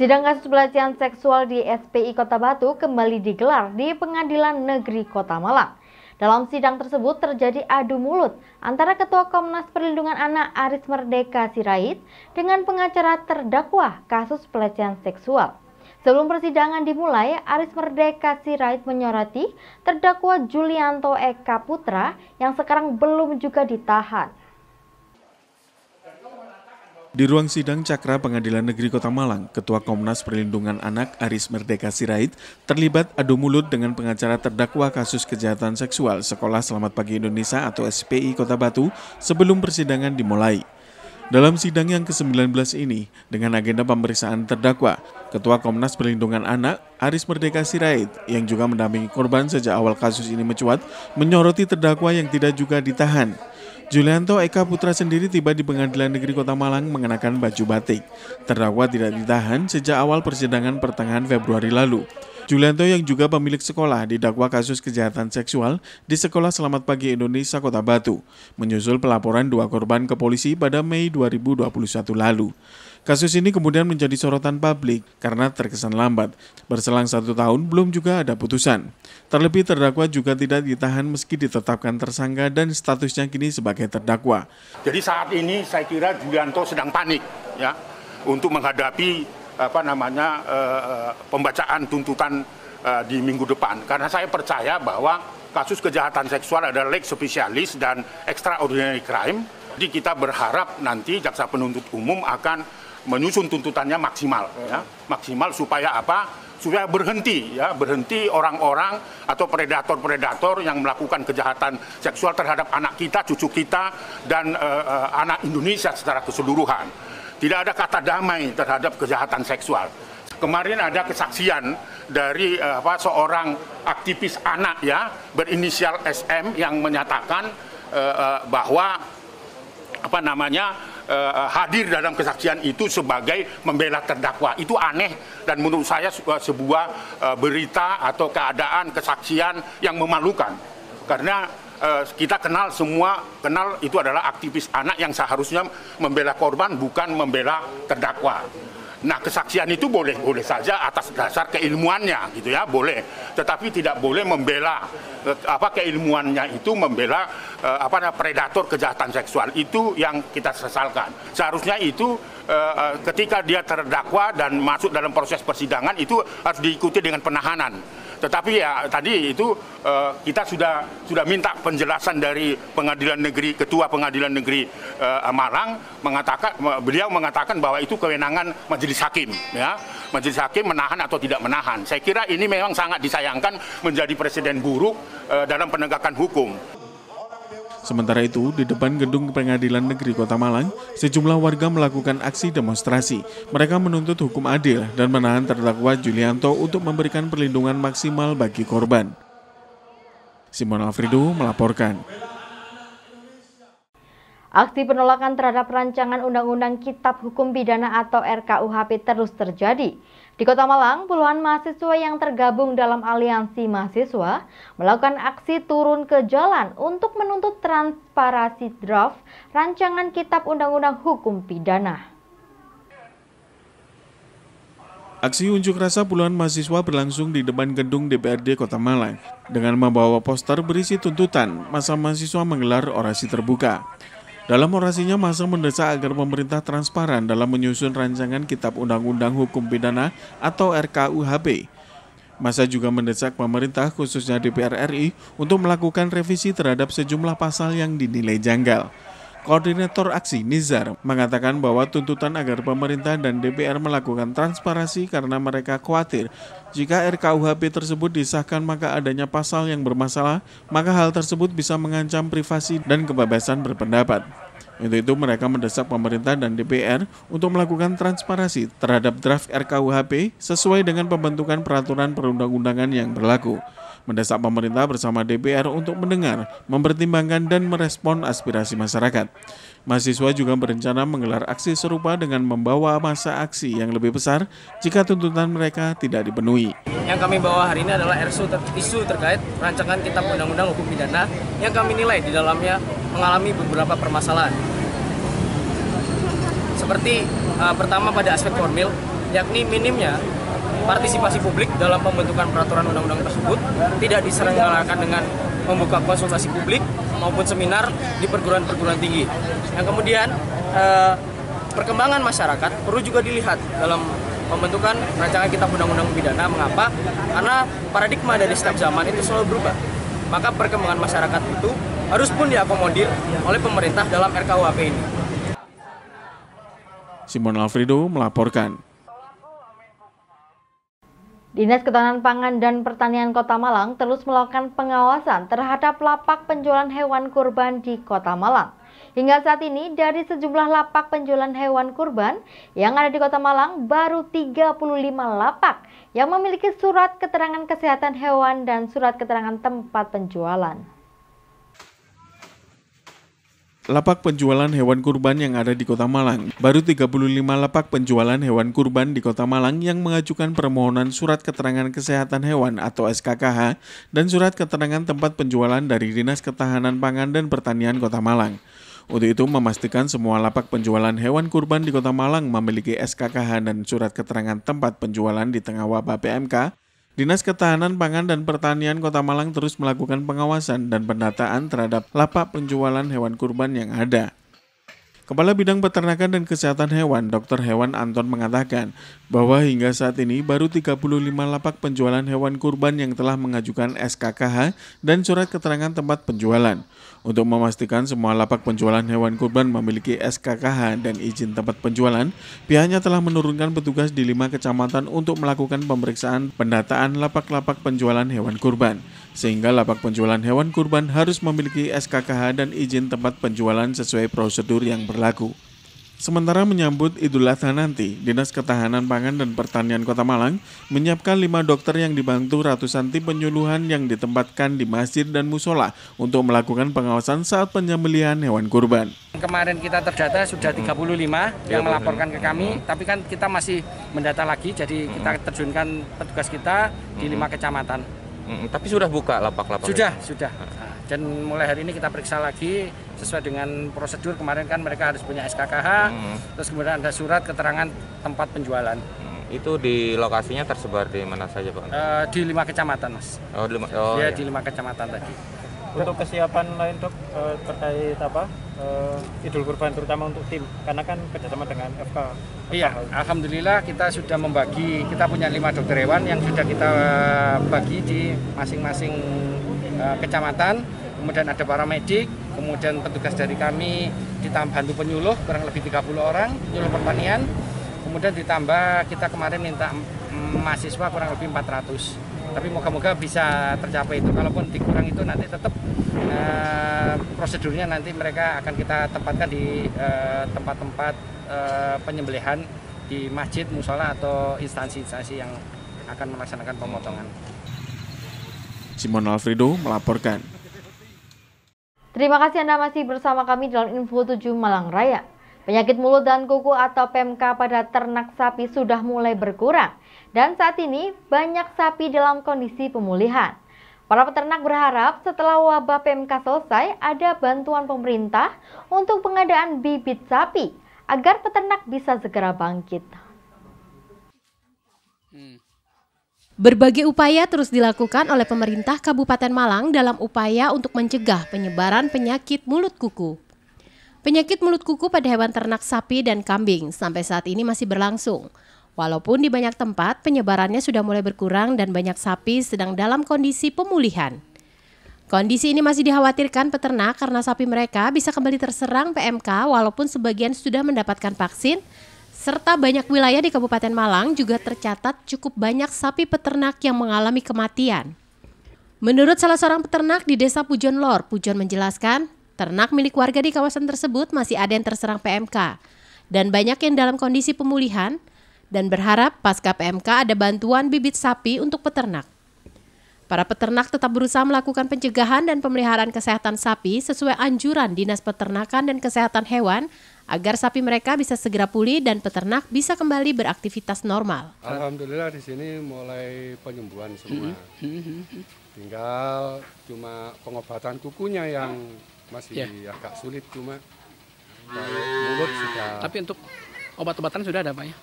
Sidang kasus pelecehan seksual di SPI Kota Batu kembali digelar di Pengadilan Negeri Kota Malang. Dalam sidang tersebut terjadi adu mulut antara Ketua Komnas Perlindungan Anak Aris Merdeka Sirait dengan pengacara terdakwa kasus pelecehan seksual. Sebelum persidangan dimulai, Aris Merdeka Sirait menyoroti terdakwa Julianto Eka Putra yang sekarang belum juga ditahan di ruang sidang Cakra Pengadilan Negeri Kota Malang, Ketua Komnas Perlindungan Anak Aris Merdeka Sirait terlibat adu mulut dengan pengacara terdakwa kasus kejahatan seksual Sekolah Selamat Pagi Indonesia atau SPI Kota Batu sebelum persidangan dimulai. Dalam sidang yang ke-19 ini, dengan agenda pemeriksaan terdakwa, Ketua Komnas Perlindungan Anak Aris Merdeka Sirait yang juga mendampingi korban sejak awal kasus ini mencuat, menyoroti terdakwa yang tidak juga ditahan. Julianto Eka Putra sendiri tiba di Pengadilan Negeri Kota Malang mengenakan baju batik. Terdakwa tidak ditahan sejak awal persidangan pertengahan Februari lalu. Julianto yang juga pemilik sekolah didakwa kasus kejahatan seksual di Sekolah Selamat Pagi Indonesia Kota Batu, menyusul pelaporan dua korban ke polisi pada Mei 2021 lalu. Kasus ini kemudian menjadi sorotan publik karena terkesan lambat. Berselang satu tahun belum juga ada putusan. Terlebih terdakwa juga tidak ditahan meski ditetapkan tersangka dan statusnya kini sebagai terdakwa. Jadi saat ini saya kira Julianto sedang panik ya untuk menghadapi apa namanya e, pembacaan tuntutan e, di minggu depan karena saya percaya bahwa kasus kejahatan seksual adalah lex spesialis dan extraordinary crime jadi kita berharap nanti jaksa penuntut umum akan menyusun tuntutannya maksimal ya. maksimal supaya apa supaya berhenti ya berhenti orang-orang atau predator-predator yang melakukan kejahatan seksual terhadap anak kita, cucu kita dan uh, uh, anak Indonesia secara keseluruhan. Tidak ada kata damai terhadap kejahatan seksual. Kemarin ada kesaksian dari uh, apa seorang aktivis anak ya berinisial SM yang menyatakan uh, uh, bahwa apa namanya uh, hadir dalam kesaksian itu sebagai membela terdakwa. Itu aneh dan menurut saya eh, sebuah, sebuah uh, berita atau keadaan kesaksian yang memalukan. Karena uh, kita kenal semua kenal itu adalah aktivis anak yang seharusnya membela korban bukan membela terdakwa. Nah kesaksian itu boleh-boleh saja atas dasar keilmuannya gitu ya boleh, tetapi tidak boleh membela eh, apa keilmuannya itu membela eh, apa predator kejahatan seksual itu yang kita sesalkan. Seharusnya itu eh, eh, ketika dia terdakwa dan masuk dalam proses persidangan itu harus diikuti dengan penahanan tetapi ya tadi itu uh, kita sudah sudah minta penjelasan dari Pengadilan Negeri Ketua Pengadilan Negeri uh, Malang mengatakan beliau mengatakan bahwa itu kewenangan majelis hakim ya. Majelis hakim menahan atau tidak menahan. Saya kira ini memang sangat disayangkan menjadi presiden buruk uh, dalam penegakan hukum. Sementara itu, di depan gedung pengadilan negeri Kota Malang, sejumlah warga melakukan aksi demonstrasi. Mereka menuntut hukum adil dan menahan terdakwa Julianto untuk memberikan perlindungan maksimal bagi korban. Simon Alfredo melaporkan. Aksi penolakan terhadap rancangan Undang-Undang Kitab Hukum Pidana atau RKUHP terus terjadi. Di Kota Malang, puluhan mahasiswa yang tergabung dalam aliansi mahasiswa melakukan aksi turun ke jalan untuk menuntut transparasi draft rancangan Kitab Undang-Undang Hukum Pidana. Aksi unjuk rasa puluhan mahasiswa berlangsung di depan gedung DPRD Kota Malang. Dengan membawa poster berisi tuntutan, masa mahasiswa menggelar orasi terbuka. Dalam orasinya, Masa mendesak agar pemerintah transparan dalam menyusun rancangan Kitab Undang-Undang Hukum Pidana atau RKUHP. Masa juga mendesak pemerintah, khususnya DPR RI, untuk melakukan revisi terhadap sejumlah pasal yang dinilai janggal. Koordinator aksi Nizar mengatakan bahwa tuntutan agar pemerintah dan DPR melakukan transparansi karena mereka khawatir jika RKUHP tersebut disahkan maka adanya pasal yang bermasalah, maka hal tersebut bisa mengancam privasi dan kebebasan berpendapat. Untuk itu mereka mendesak pemerintah dan DPR untuk melakukan transparansi terhadap draft RKUHP sesuai dengan pembentukan peraturan perundang-undangan yang berlaku mendesak pemerintah bersama DPR untuk mendengar, mempertimbangkan, dan merespon aspirasi masyarakat. Mahasiswa juga berencana menggelar aksi serupa dengan membawa masa aksi yang lebih besar jika tuntutan mereka tidak dipenuhi. Yang kami bawa hari ini adalah isu, ter isu terkait rancangan Kitab Undang-Undang Hukum Pidana yang kami nilai di dalamnya mengalami beberapa permasalahan. Seperti uh, pertama pada aspek formil, yakni minimnya partisipasi publik dalam pembentukan peraturan undang-undang tersebut tidak diselenggarakan dengan membuka konsultasi publik maupun seminar di perguruan-perguruan tinggi. Yang kemudian eh, perkembangan masyarakat perlu juga dilihat dalam pembentukan rancangan kita undang-undang pidana. Mengapa? Karena paradigma dari setiap zaman itu selalu berubah. Maka perkembangan masyarakat itu harus pun diakomodir oleh pemerintah dalam RKUHP ini. Simon Alfredo melaporkan. Dinas Ketahanan Pangan dan Pertanian Kota Malang terus melakukan pengawasan terhadap lapak penjualan hewan kurban di Kota Malang. Hingga saat ini dari sejumlah lapak penjualan hewan kurban yang ada di Kota Malang baru 35 lapak yang memiliki surat keterangan kesehatan hewan dan surat keterangan tempat penjualan lapak penjualan hewan kurban yang ada di Kota Malang. Baru 35 lapak penjualan hewan kurban di Kota Malang yang mengajukan permohonan surat keterangan kesehatan hewan atau SKKH dan surat keterangan tempat penjualan dari Dinas Ketahanan Pangan dan Pertanian Kota Malang. Untuk itu memastikan semua lapak penjualan hewan kurban di Kota Malang memiliki SKKH dan surat keterangan tempat penjualan di tengah wabah PMK Dinas Ketahanan Pangan dan Pertanian Kota Malang terus melakukan pengawasan dan pendataan terhadap lapak penjualan hewan kurban yang ada. Kepala Bidang Peternakan dan Kesehatan Hewan, Dr. Hewan Anton mengatakan bahwa hingga saat ini baru 35 lapak penjualan hewan kurban yang telah mengajukan SKKH dan surat keterangan tempat penjualan. Untuk memastikan semua lapak penjualan hewan kurban memiliki SKKH dan izin tempat penjualan, pihaknya telah menurunkan petugas di lima kecamatan untuk melakukan pemeriksaan pendataan lapak-lapak penjualan hewan kurban sehingga lapak penjualan hewan kurban harus memiliki SKKH dan izin tempat penjualan sesuai prosedur yang berlaku. Sementara menyambut Idul Adha nanti, Dinas Ketahanan Pangan dan Pertanian Kota Malang menyiapkan lima dokter yang dibantu ratusan tim penyuluhan yang ditempatkan di masjid dan musola untuk melakukan pengawasan saat penyembelihan hewan kurban. Kemarin kita terdata sudah 35 yang iya. melaporkan ke kami, tapi kan kita masih mendata lagi, jadi kita terjunkan petugas kita di lima kecamatan. Mm, tapi sudah buka lapak-lapak. Sudah, itu. sudah. Ah. Nah, dan mulai hari ini kita periksa lagi sesuai dengan prosedur kemarin kan mereka harus punya SKKH, mm. terus kemudian ada surat keterangan tempat penjualan. Itu di lokasinya tersebar di mana saja pak? Uh, di lima kecamatan mas. Oh, di lima. Oh, ya, iya. di lima kecamatan tadi. Untuk kesiapan lain dok eh, terkait apa? uh, Idul Kurban terutama untuk tim karena kan kerjasama dengan FK. Iya, alhamdulillah kita sudah membagi kita punya lima dokter hewan yang sudah kita bagi di masing-masing uh, kecamatan. Kemudian ada para medik, kemudian petugas dari kami ditambah bantu penyuluh kurang lebih 30 orang penyuluh pertanian. Kemudian ditambah kita kemarin minta mahasiswa kurang lebih 400 tapi moga-moga bisa tercapai itu kalaupun dikurang itu nanti tetap uh, eh, prosedurnya nanti mereka akan kita tempatkan di eh, tempat-tempat uh, uh, penyembelihan di masjid musola atau instansi-instansi yang akan melaksanakan pemotongan Simon Alfredo melaporkan Terima kasih Anda masih bersama kami dalam Info 7 Malang Raya. Penyakit mulut dan kuku atau PMK pada ternak sapi sudah mulai berkurang dan saat ini banyak sapi dalam kondisi pemulihan. Para peternak berharap setelah wabah PMK selesai ada bantuan pemerintah untuk pengadaan bibit sapi agar peternak bisa segera bangkit. Hmm. Berbagai upaya terus dilakukan oleh pemerintah Kabupaten Malang dalam upaya untuk mencegah penyebaran penyakit mulut kuku. Penyakit mulut kuku pada hewan ternak sapi dan kambing sampai saat ini masih berlangsung. Walaupun di banyak tempat penyebarannya sudah mulai berkurang dan banyak sapi sedang dalam kondisi pemulihan. Kondisi ini masih dikhawatirkan peternak karena sapi mereka bisa kembali terserang PMK walaupun sebagian sudah mendapatkan vaksin serta banyak wilayah di Kabupaten Malang juga tercatat cukup banyak sapi peternak yang mengalami kematian. Menurut salah seorang peternak di Desa Pujon Lor, Pujon menjelaskan, Ternak milik warga di kawasan tersebut masih ada yang terserang PMK dan banyak yang dalam kondisi pemulihan dan berharap pasca PMK ada bantuan bibit sapi untuk peternak. Para peternak tetap berusaha melakukan pencegahan dan pemeliharaan kesehatan sapi sesuai anjuran Dinas Peternakan dan Kesehatan Hewan agar sapi mereka bisa segera pulih dan peternak bisa kembali beraktivitas normal. Alhamdulillah di sini mulai penyembuhan semua. Mhm. Mhm. Mhm. Tinggal cuma pengobatan kukunya yang masih ya. agak sulit cuma mulut sudah. Tapi untuk obat-obatan sudah ada pak ya?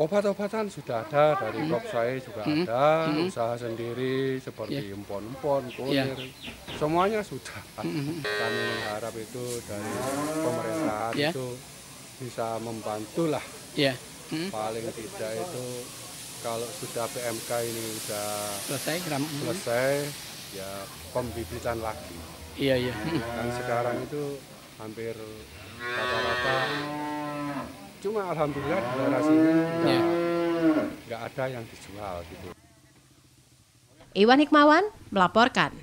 Obat-obatan sudah ada dari blog hmm. saya juga hmm. ada, hmm. usaha sendiri seperti yeah. empon-empon, iya. kulir, yeah. semuanya sudah. Hmm. hmm, hmm. Kami mengharap itu dari pemerintah yeah. itu bisa membantu lah. Yeah. Hmm. Paling tidak itu kalau sudah PMK ini sudah selesai, hmm. selesai ya pembibitan lagi. Iya iya. Kan sekarang itu hampir rata-rata cuma alhamdulillah di daerah sini iya. nggak ada yang dijual gitu. Iwan Hikmawan melaporkan.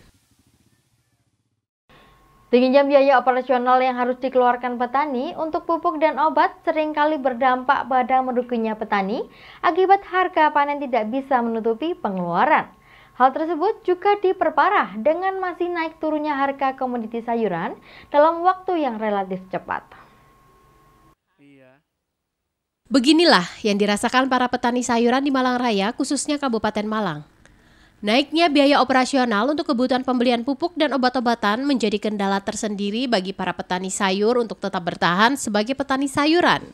Tingginya biaya operasional yang harus dikeluarkan petani untuk pupuk dan obat seringkali berdampak pada merugikannya petani akibat harga panen tidak bisa menutupi pengeluaran. Hal tersebut juga diperparah dengan masih naik turunnya harga komoditi sayuran dalam waktu yang relatif cepat. Iya. Beginilah yang dirasakan para petani sayuran di Malang Raya, khususnya Kabupaten Malang. Naiknya biaya operasional untuk kebutuhan pembelian pupuk dan obat-obatan menjadi kendala tersendiri bagi para petani sayur untuk tetap bertahan sebagai petani sayuran.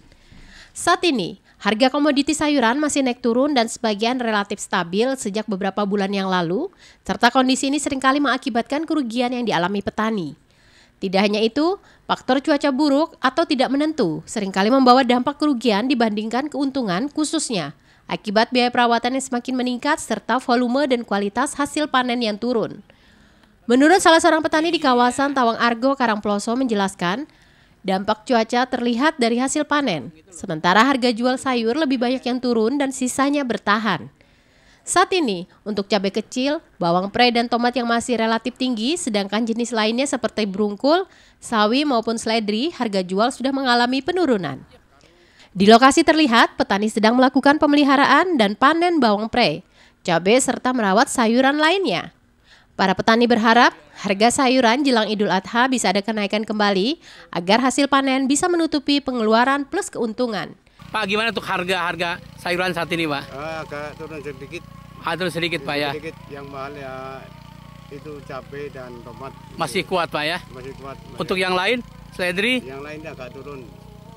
Saat ini, harga komoditi sayuran masih naik turun dan sebagian relatif stabil sejak beberapa bulan yang lalu, serta kondisi ini seringkali mengakibatkan kerugian yang dialami petani. Tidak hanya itu, faktor cuaca buruk atau tidak menentu seringkali membawa dampak kerugian dibandingkan keuntungan khususnya akibat biaya perawatan yang semakin meningkat serta volume dan kualitas hasil panen yang turun. Menurut salah seorang petani di kawasan Tawang Argo, Karangploso menjelaskan, Dampak cuaca terlihat dari hasil panen, sementara harga jual sayur lebih banyak yang turun dan sisanya bertahan. Saat ini, untuk cabai kecil, bawang pre dan tomat yang masih relatif tinggi, sedangkan jenis lainnya seperti brungkul, sawi maupun seledri, harga jual sudah mengalami penurunan. Di lokasi terlihat, petani sedang melakukan pemeliharaan dan panen bawang pre, cabai serta merawat sayuran lainnya. Para petani berharap harga sayuran jelang Idul Adha bisa ada kenaikan kembali agar hasil panen bisa menutupi pengeluaran plus keuntungan. Pak, gimana untuk harga-harga sayuran saat ini, Pak? Ah, agak turun sedikit. Ah, turun sedikit, Pak ya. Sedikit yang mahal ya itu cabai dan tomat. Masih kuat, Pak ya? Masih kuat. Masih untuk yang lain, seledri? Yang lain agak turun.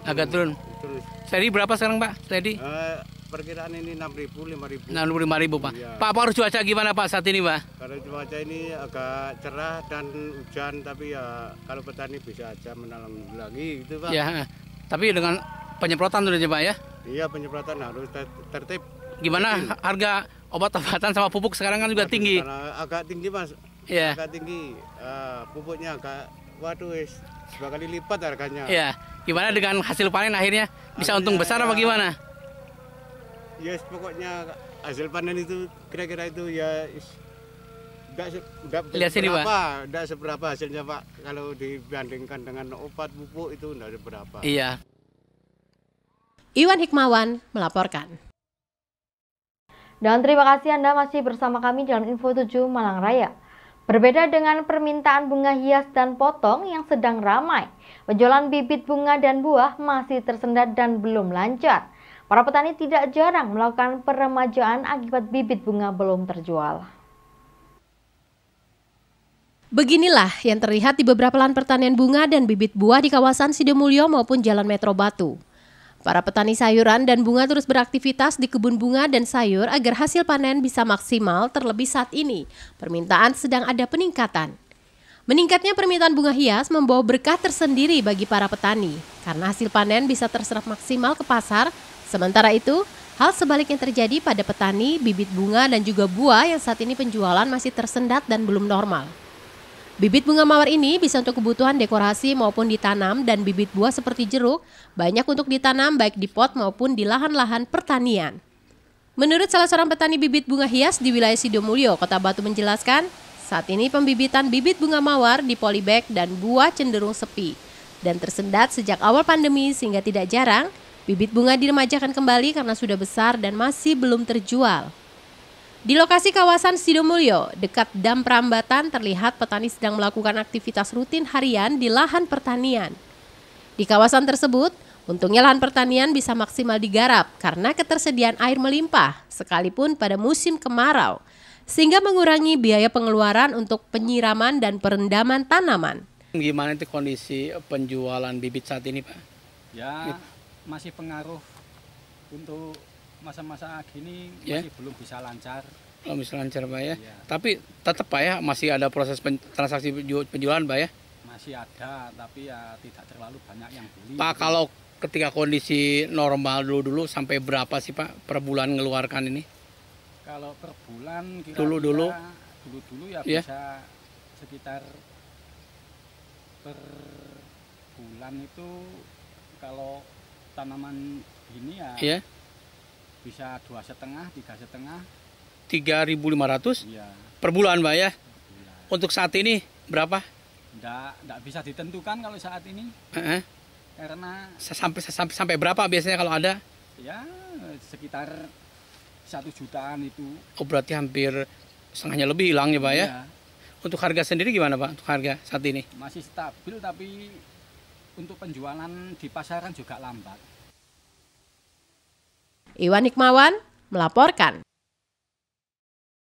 Agak turun. turun. Seledri berapa sekarang, Pak? Seledri? Uh, eh, perkiraan ini 6.000 5.000. 65.000, Pak. Iya. Pak, harus cuaca gimana Pak saat ini, Pak? Kalau cuaca ini agak cerah dan hujan tapi ya kalau petani bisa aja menanam lagi gitu, Pak. Ya. Tapi dengan penyemprotan sudah Pak ya? Iya, penyemprotan harus ter tertib. Gimana tertib. harga obat-obatan sama pupuk sekarang kan juga Aduh, tinggi? Agak tinggi, Mas. Iya. Agak tinggi. Uh, pupuknya agak waduh, wis dua kali lipat harganya. Iya. Gimana dengan hasil panen akhirnya bisa akhirnya, untung besar ya, apa gimana? yes pokoknya hasil panen itu kira-kira itu ya enggak enggak seberapa, Pak. seberapa hasilnya, Pak. Kalau dibandingkan dengan obat pupuk itu enggak seberapa. Iya. Iwan Hikmawan melaporkan. Dan terima kasih Anda masih bersama kami dalam Info 7 Malang Raya. Berbeda dengan permintaan bunga hias dan potong yang sedang ramai, penjualan bibit bunga dan buah masih tersendat dan belum lancar. Para petani tidak jarang melakukan peremajaan akibat bibit bunga belum terjual. Beginilah yang terlihat di beberapa lahan pertanian bunga dan bibit buah di kawasan Sidomulyo maupun Jalan Metro Batu. Para petani sayuran dan bunga terus beraktivitas di kebun bunga dan sayur agar hasil panen bisa maksimal terlebih saat ini. Permintaan sedang ada peningkatan. Meningkatnya permintaan bunga hias membawa berkah tersendiri bagi para petani karena hasil panen bisa terserap maksimal ke pasar Sementara itu, hal sebaliknya terjadi pada petani, bibit bunga dan juga buah yang saat ini penjualan masih tersendat dan belum normal. Bibit bunga mawar ini bisa untuk kebutuhan dekorasi maupun ditanam dan bibit buah seperti jeruk banyak untuk ditanam baik di pot maupun di lahan-lahan pertanian. Menurut salah seorang petani bibit bunga hias di wilayah Sidomulyo, Kota Batu menjelaskan, saat ini pembibitan bibit bunga mawar di polybag dan buah cenderung sepi dan tersendat sejak awal pandemi sehingga tidak jarang Bibit bunga diremajakan kembali karena sudah besar dan masih belum terjual. Di lokasi kawasan Sidomulyo, dekat Dam perambatan terlihat petani sedang melakukan aktivitas rutin harian di lahan pertanian. Di kawasan tersebut, untungnya lahan pertanian bisa maksimal digarap karena ketersediaan air melimpah, sekalipun pada musim kemarau, sehingga mengurangi biaya pengeluaran untuk penyiraman dan perendaman tanaman. Gimana itu kondisi penjualan bibit saat ini, Pak? Ya, gitu masih pengaruh untuk masa-masa gini yeah. masih belum bisa lancar. Belum oh, bisa lancar, Pak ya. Yeah. Tapi tetap Pak ya masih ada proses pen transaksi penjualan, Pak ya. Masih ada, tapi ya tidak terlalu banyak yang beli. Pak, kalau ketika kondisi normal dulu-dulu sampai berapa sih, Pak, per bulan ngeluarkan ini? Kalau per bulan kira-kira dulu-dulu dulu-dulu ya yeah. bisa sekitar per bulan itu kalau tanaman ini ya yeah. bisa dua setengah tiga setengah tiga ribu lima ratus iya. per bulan mbak ya bulan. untuk saat ini berapa tidak bisa ditentukan kalau saat ini uh -huh. karena sampai sampai sampai berapa biasanya kalau ada ya sekitar satu jutaan itu oh berarti hampir setengahnya lebih hilang ya pak ya. Iya. untuk harga sendiri gimana pak untuk harga saat ini masih stabil tapi untuk penjualan di pasaran juga lambat. Iwan Hikmawan melaporkan.